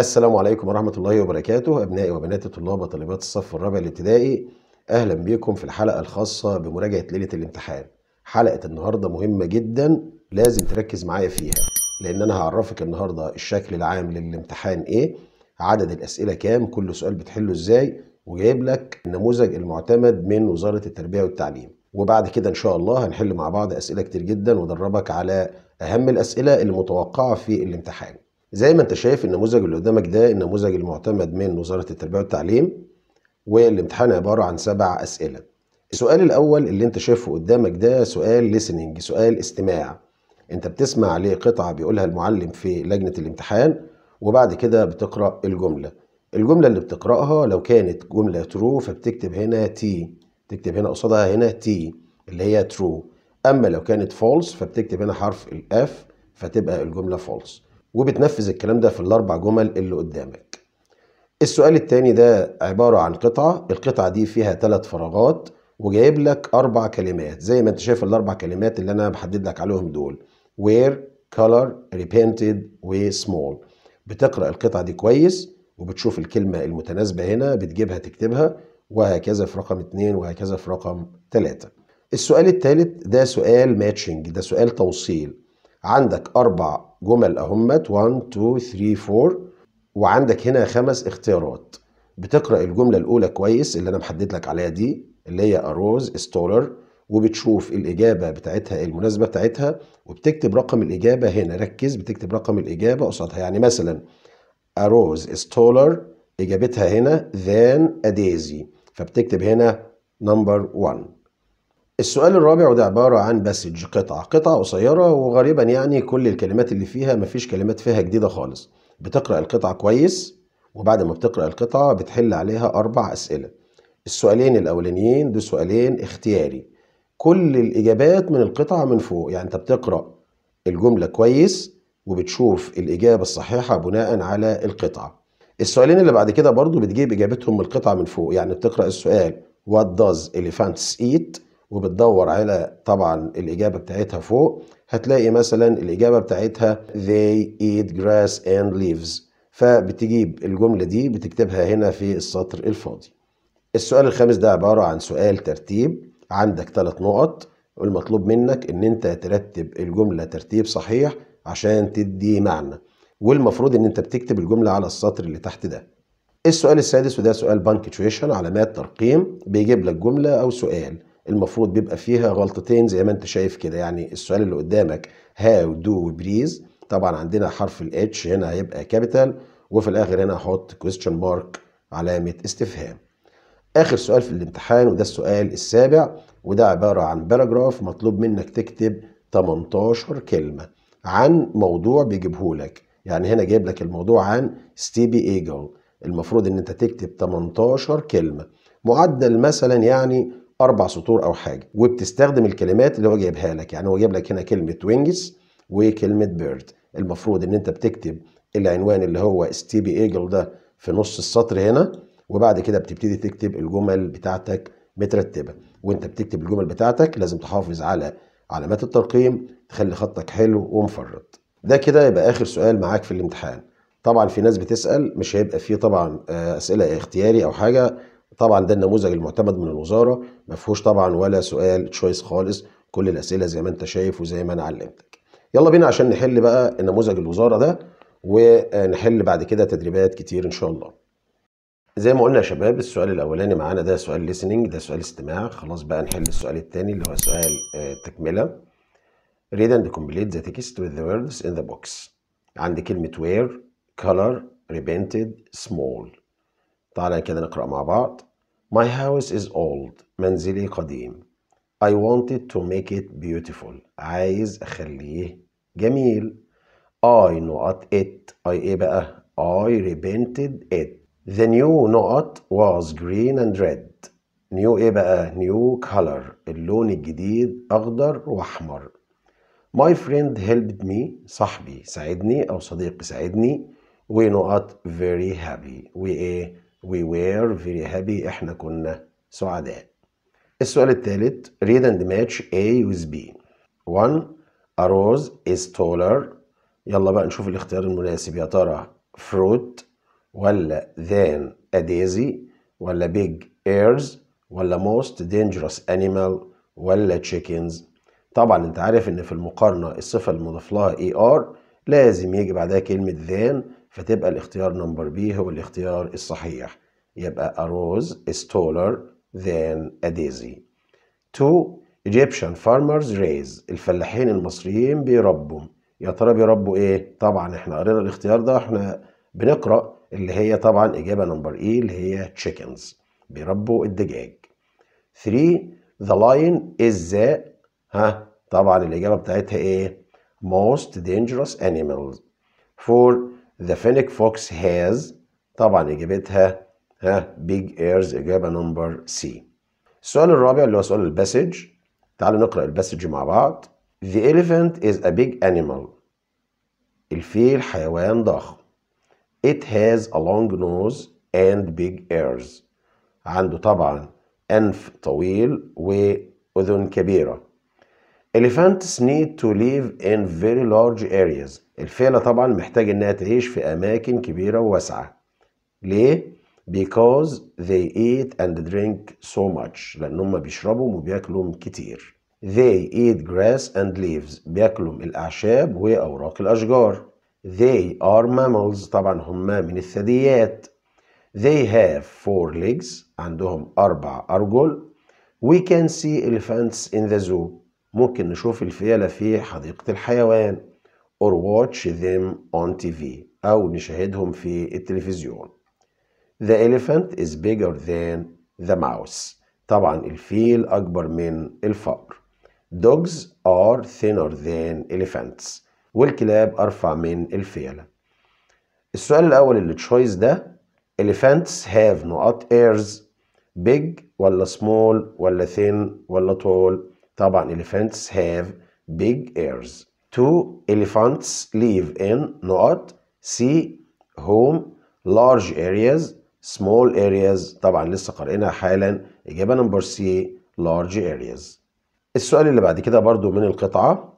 السلام عليكم ورحمة الله وبركاته أبنائي وبناتي طلاب وطالبات الصف الرابع الابتدائي أهلا بكم في الحلقة الخاصة بمراجعة ليلة الامتحان حلقة النهاردة مهمة جدا لازم تركز معايا فيها لأن أنا هعرفك النهاردة الشكل العام للامتحان إيه عدد الأسئلة كام كل سؤال بتحله إزاي وجايب لك النموذج المعتمد من وزارة التربية والتعليم وبعد كده ان شاء الله هنحل مع بعض اسئله كتير جدا ودربك على اهم الاسئله المتوقعة في الامتحان زي ما انت شايف النموذج اللي قدامك ده النموذج المعتمد من وزاره التربيه والتعليم والامتحان عباره عن سبع اسئله السؤال الاول اللي انت شايفه قدامك ده سؤال ليسينينج، سؤال استماع انت بتسمع لقطعه بيقولها المعلم في لجنه الامتحان وبعد كده بتقرا الجمله الجمله اللي بتقراها لو كانت جمله ترو فبتكتب هنا تي تكتب هنا قصادها هنا تي اللي هي ترو اما لو كانت فولس فبتكتب هنا حرف الاف فتبقى الجمله فولس وبتنفذ الكلام ده في الاربع جمل اللي قدامك السؤال التاني ده عبارة عن قطعة القطعة دي فيها ثلاث فراغات وجايب لك أربع كلمات زي ما أنت شايف الأربع كلمات اللي أنا محدد لك عليهم دول وير color, repented و small بتقرأ القطعة دي كويس وبتشوف الكلمة المتناسبة هنا بتجيبها تكتبها وهكذا في رقم اتنين وهكذا في رقم تلاتة السؤال التالت ده سؤال ماتشنج ده سؤال توصيل عندك أربع جمل أهمت 1 2 3 4 وعندك هنا خمس اختيارات بتقرأ الجملة الأولى كويس اللي أنا محدد لك عليها دي اللي هي أروز ستولر وبتشوف الإجابة بتاعتها المناسبة بتاعتها وبتكتب رقم الإجابة هنا ركز بتكتب رقم الإجابة قصادها يعني مثلا أروز ستولر إجابتها هنا ذان أديزي فبتكتب هنا نمبر 1 السؤال الرابع وده عبارة عن بسج قطعة قطعة قصيرة وغالبا يعني كل الكلمات اللي فيها مفيش كلمات فيها جديدة خالص بتقرأ القطعة كويس وبعد ما بتقرأ القطعة بتحل عليها أربع أسئلة السؤالين الأولانيين دول سؤالين اختياري كل الإجابات من القطعة من فوق يعني أنت بتقرأ الجملة كويس وبتشوف الإجابة الصحيحة بناء على القطعة السؤالين اللي بعد كده برضو بتجيب إجابتهم من القطعة من فوق يعني بتقرأ السؤال What does elephants eat؟ وبتدور على طبعا الإجابة بتاعتها فوق هتلاقي مثلا الإجابة بتاعتها they eat grass and leaves فبتجيب الجملة دي بتكتبها هنا في السطر الفاضي السؤال الخامس ده عبارة عن سؤال ترتيب عندك ثلاث نقط والمطلوب منك ان انت ترتب الجملة ترتيب صحيح عشان تدي معنى والمفروض ان انت بتكتب الجملة على السطر اللي تحت ده السؤال السادس وده سؤال بانكتويشن علامات ترقيم بيجيب لك جملة او سؤال المفروض بيبقى فيها غلطتين زي ما انت شايف كده يعني السؤال اللي قدامك هاو دو بريز طبعا عندنا حرف الاتش هنا هيبقى كابيتال وفي الاخر هنا هحط كويستشن مارك علامه استفهام اخر سؤال في الامتحان وده السؤال السابع وده عباره عن باراجراف مطلوب منك تكتب 18 كلمه عن موضوع بيجيبهولك يعني هنا جايب لك الموضوع عن ستيبي ايجل المفروض ان انت تكتب 18 كلمه معدل مثلا يعني اربع سطور او حاجه وبتستخدم الكلمات اللي هو جايبها لك يعني هو جايب لك هنا كلمه وينجز وكلمه بيرد المفروض ان انت بتكتب العنوان اللي هو ستيبي ايجل ده في نص السطر هنا وبعد كده بتبتدي تكتب الجمل بتاعتك مترتبه وانت بتكتب الجمل بتاعتك لازم تحافظ على علامات الترقيم تخلي خطك حلو ومفرط ده كده يبقى اخر سؤال معاك في الامتحان طبعا في ناس بتسال مش هيبقى فيه طبعا آه، اسئله اختياري او حاجه طبعا ده النموذج المعتمد من الوزاره ما فيهوش طبعا ولا سؤال تشويس خالص كل الاسئله زي ما انت شايف وزي ما انا علمتك يلا بينا عشان نحل بقى النموذج الوزاره ده ونحل بعد كده تدريبات كتير ان شاء الله زي ما قلنا يا شباب السؤال الاولاني معانا ده سؤال ليسننج ده سؤال استماع خلاص بقى نحل السؤال الثاني اللي هو سؤال آه، تكمله read and complete the text with the words in the box عند كلمه wear color repented small تعالى كده نقرا مع بعض My house is old منزلي قديم I wanted to make it beautiful عايز أخليه جميل I not it I إيه بقى I repented it The new not was green and red New إيه بقى New color اللون الجديد أخضر وأحمر My friend helped me صاحبي ساعدني أو صديقي ساعدني We not very happy We إيه We were very happy احنا كنا سعداء السؤال الثالث read and match A with B 1 A rose is taller يلا بقى نشوف الاختيار المناسب يا ترى fruit ولا than a daisy ولا big ears ولا most dangerous animal ولا chickens طبعا انت عارف ان في المقارنة الصفة المضاف لها ER لازم يجي بعدها كلمة than فتبقى الاختيار نمبر بي هو الاختيار الصحيح يبقى a rose is taller than a daisy. Two Egyptian farmers raise الفلاحين المصريين بيربوا يا ترى بيربوا ايه؟ طبعا احنا قرينا الاختيار ده احنا بنقرا اللي هي طبعا اجابه نمبر اي e اللي هي chickens بيربوا الدجاج. 3 the lion is the ها طبعا الاجابه بتاعتها ايه؟ most dangerous animals. 4 The fennec fox has طبعا إجابتها ها big ears إجابة نمبر C. السؤال الرابع اللي هو سؤال الباسج تعالوا نقرأ الباسج مع بعض The elephant is a big animal الفيل حيوان ضخم It has a long nose and big ears عنده طبعا أنف طويل وأذن كبيرة Elephants need to live in very large areas الفيلة طبعا محتاج انها تعيش في اماكن كبيرة وواسعة ليه؟ because they eat and drink so much لان هم بيشربوا وبياكلوا كتير they eat grass and leaves بياكلوا الاعشاب واوراق الاشجار they are mammals طبعا هم من الثدييات they have four legs عندهم اربع ارجل we can see elephants in the zoo ممكن نشوف الفيلة في حديقة الحيوان or watch them on TV أو نشاهدهم في التلفزيون The elephant is bigger than the mouse طبعا الفيل أكبر من الفأر Dogs are thinner than elephants والكلاب أرفع من الفيلة السؤال الأول اللي تشويز ده Elephants have not ears big ولا small ولا thin ولا tall طبعا elephants have big ears Two elephants live in نقط C home large areas small areas طبعا لسه قرئنا حالا إجابة نمبر C large areas السؤال اللي بعد كده برضو من القطعة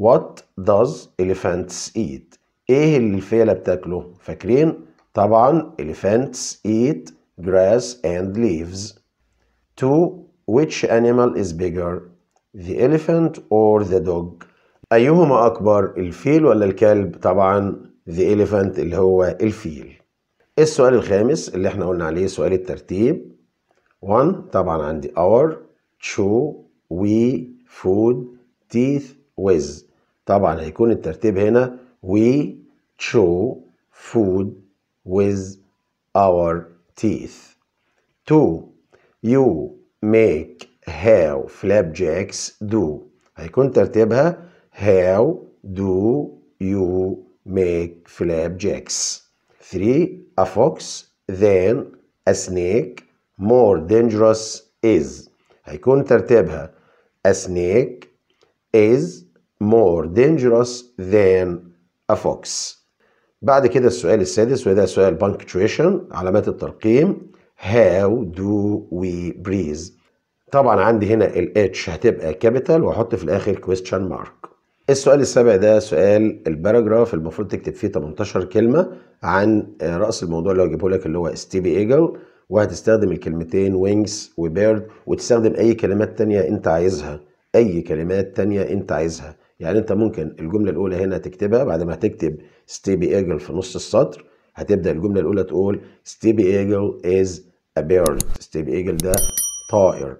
What does elephants eat؟ إيه اللي الفيلة بتاكله؟ فاكرين؟ طبعا elephants eat grass and leaves. Two, which animal is bigger? The elephant or the dog? أيهما أكبر الفيل ولا الكلب؟ طبعا ذا إليفانت اللي هو الفيل السؤال الخامس اللي احنا قلنا عليه سؤال الترتيب 1 طبعا عندي our chew we food teeth with طبعا هيكون الترتيب هنا we chew food with our teeth 2 you make how flapjacks do هيكون ترتيبها How do you make flapjacks? 3. A fox than a snake more dangerous is هيكون ترتيبها a snake is more dangerous than a fox بعد كده السؤال السادس وده سؤال punctuation علامات الترقيم how do we breathe طبعا عندي هنا ال H هتبقى كابيتال واحط في الاخر question mark السؤال السابع ده سؤال الباراجراف المفروض تكتب فيه 18 كلمة عن آه، رأس الموضوع اللي هو لك اللي هو ستيفي ايجل وهتستخدم الكلمتين وينجز وبيرد وتستخدم أي كلمات تانية أنت عايزها أي كلمات تانية أنت عايزها يعني أنت ممكن الجملة الأولى هنا تكتبها بعد ما هتكتب ستيفي ايجل في نص السطر هتبدأ الجملة الأولى تقول ستيفي ايجل از a بيرد ستيفي ايجل ده طائر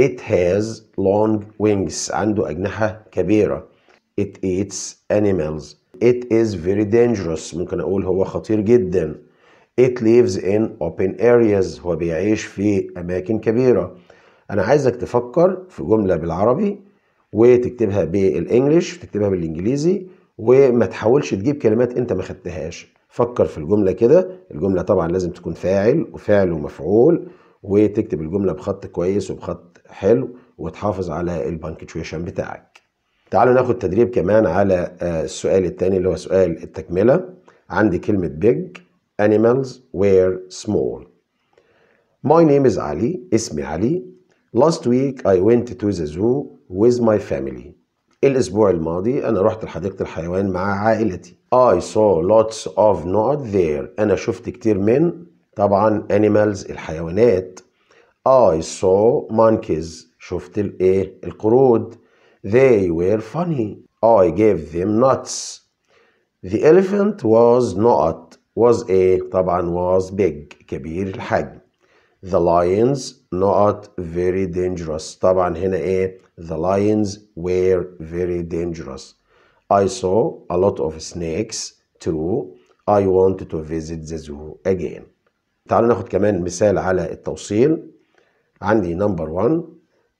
It has long wings عنده أجنحة كبيرة it eats animals it is very dangerous ممكن أقول هو خطير جدا it lives in open areas هو بيعيش في أماكن كبيرة أنا عايزك تفكر في جملة بالعربي وتكتبها بالإنجليش وتكتبها بالإنجليزي وما تحاولش تجيب كلمات أنت ما خدتهاش فكر في الجملة كده الجملة طبعا لازم تكون فاعل وفعل ومفعول وتكتب الجملة بخط كويس وبخط حلو وتحافظ على البانكتشويشن بتاعك تعالوا ناخد تدريب كمان على آه، السؤال الثاني اللي هو سؤال التكملة عندي كلمة big animals were small My name is علي اسمي علي Last week I went to the zoo with my family الأسبوع الماضي أنا رحت لحديقة الحيوان مع عائلتي I saw lots of not there أنا شفت كتير من طبعا animals الحيوانات I saw monkeys شفت الايه القرود They were funny. I gave them nuts. The elephant was not was a طبعا was big كبير الحجم. The lions not very dangerous. طبعا هنا ايه the lions were very dangerous. I saw a lot of snakes too. I want to visit the zoo again. تعالوا ناخد كمان مثال على التوصيل. عندي number one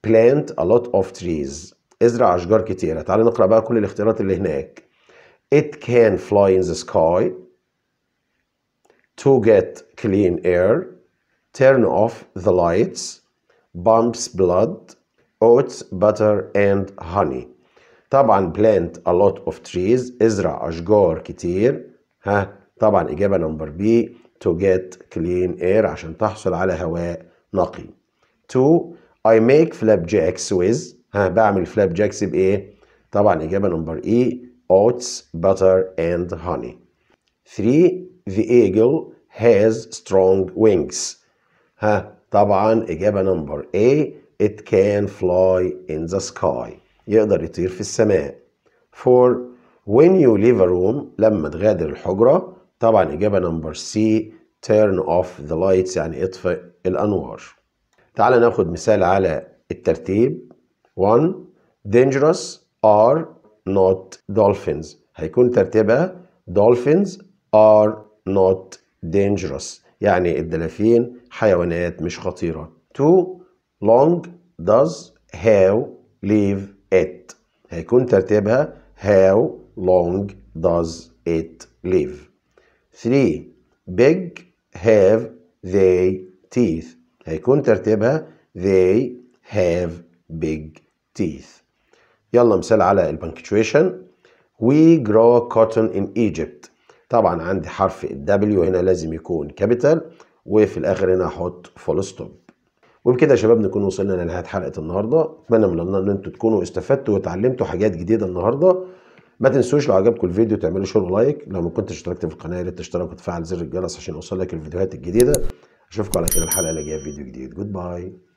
plant a lot of trees. ازرع أشجار كتيرة تعال نقرأ بقى كل الاختيارات اللي هناك It can fly in the sky to get clean air turn off the lights pumps blood oats butter and honey طبعا plant a lot of trees ازرع أشجار كتير ها طبعا إجابة نمبر بي to get clean air عشان تحصل على هواء نقي 2 I make flapjacks with ها بعمل فلاب جاكس بايه طبعا اجابه نمبر اي اوتس باتر اند هاني 3 the eagle has strong wings ها طبعا اجابه نمبر اي it can fly in the sky يقدر يطير في السماء 4 when you leave a room لما تغادر الحجره طبعا اجابه نمبر سي turn off the lights يعني اطفئ الانوار تعال ناخد مثال على الترتيب 1 dangerous are not dolphins هيكون ترتيبها dolphins are not dangerous يعني الدلافين حيوانات مش خطيرة 2 long does have leave it هيكون ترتيبها how long does it live 3 big have they teeth هيكون ترتيبها they have big teeth يلا مثال على البنكتشويشن we grow cotton in Egypt طبعا عندي حرف الدبليو هنا لازم يكون كابيتال وفي الاخر هنا هحط فول ستوب وبكده يا شباب نكون وصلنا لنهايه حلقه النهارده اتمنى من الله ان انتوا تكونوا استفدتوا وتعلمتوا حاجات جديده النهارده ما تنسوش لو عجبكم الفيديو تعملوا شير ولايك لو ما كنتش اشتركت في القناه يا ريت تشترك وتفعل زر الجرس عشان يوصل لك الفيديوهات الجديده اشوفكم على خير الحلقه اللي جايه في فيديو جديد جود باي